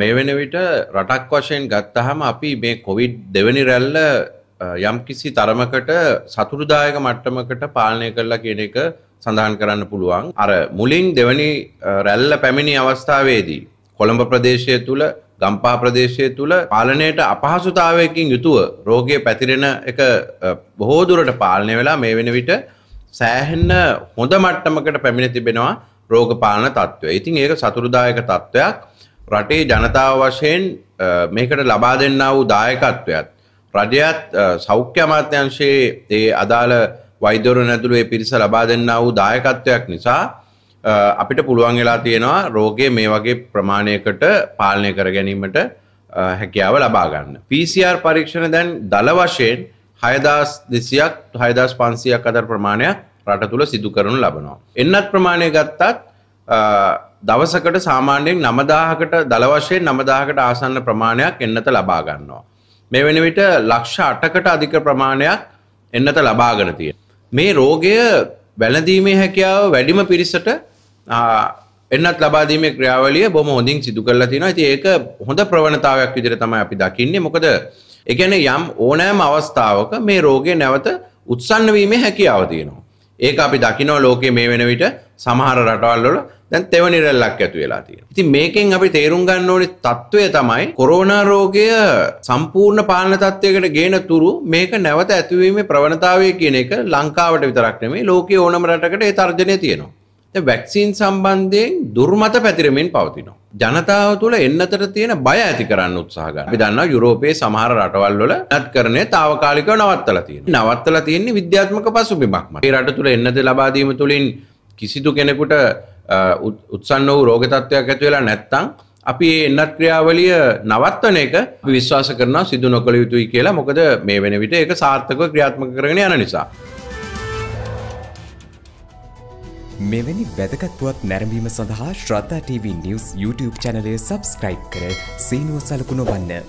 මේ වෙන විට රටක් වශයෙන් ගත්තහම අපි මේ කොවිඩ් දෙවැනි රැල්ල යම් කිසි තරමකට සතුරුදායක මට්ටමකට පාලනය කරලා කියන එක සඳහන් කරන්න පුළුවන්. අර මුලින් දෙවැනි රැල්ල පැමිණි අවස්ථාවේදී කොළඹ ප්‍රදේශය තුළ ගම්පා ප්‍රදේශය තුළ පාලනයට අපහසුතාවයකින් යුතුව රෝගය පැතිරෙන එක බොහෝදුරට පාලනය වෙලා මේ වෙන විට සෑහෙන්න හොඳ මට්ටමකට පැමිණ තිබෙනවා රෝගපාලන තත්ත්වය. ඉතින් ඒක සතුරුදායක තත්ත්වයක් රටේ ජනතාව වශයෙන් මේකට ලබා දෙන්න වූ දායකත්වයත් රජයත් සෞඛ්‍ය අමාත්‍යංශයේ ඒ අදාළ වෛදවරුන් ඇතුළු ඒ පිරිස ලබා දෙන්න වූ දායකත්වයක් නිසා අපිට පුළුවන් වෙලා තියෙනවා රෝගය මේ වගේ ප්‍රමාණයකට පාලනය කර ගැනීමට හැකියාව ලබා ගන්න. PCR පරීක්ෂණ දැන් දල වශයෙන් 6200ක් 6500ක් අතර ප්‍රමාණයක් රට තුල සිදු කරනු ලබනවා. එන්නත් ප්‍රමාණය ගත්තත් දවසකට සාමාන්‍යයෙන් නමදාහකට දළවශයෙන් නමදාහකට ආසන්න ප්‍රමාණයක් එන්නත ලබා ගන්නවා. මේ වෙන විට ලක්ෂ අටකට අධික ප්‍රමාණයක් එන්නත ලබාගෙන තියෙන. මේ රෝගය වැළඳීමේ හැකියාව වැඩිම පිරිසට එන්නත් ලබාදීමේ ක්‍රියාවලිය බොහොම හොඳින් සිදු කරලා තියෙනවා. ඉතින් ඒක හොඳ ප්‍රවණතාවයක් විදිහට තමයි අපි දකින්නේ. මොකද ඒ කියන්නේ යම් ඕනෑම අවස්ථාවක මේ රෝගය නැවත උත්සන්න වීමේ හැකියාව තියෙනවා. ඒක අපි දකිනවා ලෝකයේ මේ වෙන විට සමහර රටවල් වල දැන් තෙවනි රැල්ලක් ඇති වෙලා තියෙනවා. ඉතින් මේකෙන් අපි තේරුම් ගන්න ඕනේ తත්වය තමයි කොරෝනා රෝගය සම්පූර්ණ පාලන තත්වයකට ගේන තුරු මේක නැවත ඇතිවීමේ ප්‍රවණතාවය කියන එක ලංකාවට විතරක් නෙමෙයි ලෝකයේ ඕනම රටකට ඒ තර්ජනය තියෙනවා. දැන් වැක්සින් සම්බන්ධයෙන් දුර්මත පැතිරෙමින් පවතිනවා. ජනතාව තුළ එන්නතට තියෙන බය ඇති කරන්න උත්සාහ ගන්න. අපි දන්නවා යුරෝපයේ සමහර රටවල් වල නත්කරණය తాවකාලිකව නවත්තලා තියෙනවා. නවත්තලා තියෙන්නේ විද්‍යාත්මක පසුබිමක් මත. මේ රට තුළ එන්නත ලබා දීම තුළින් කිසිදු කෙනෙකුට උත්සන්න වූ රෝගතත්වයක් ඇති වෙලා නැත්තං අපි ඒ එන්නත් ක්‍රියාවලිය නවත්වන එක විශ්වාස කරනවා සිදු නොකළ යුතුයි කියලා මොකද මේ වෙන විට ඒක සාර්ථකව ක්‍රියාත්මක කරගෙන යන නිසා. මෙවැනි වැදගත්වත් නැරඹීම සඳහා ශ්‍රද්ධා TV නිවස් YouTube චැනලය සබස්ක්‍රයිබ් කර සීනුව සලකුණ වන්න.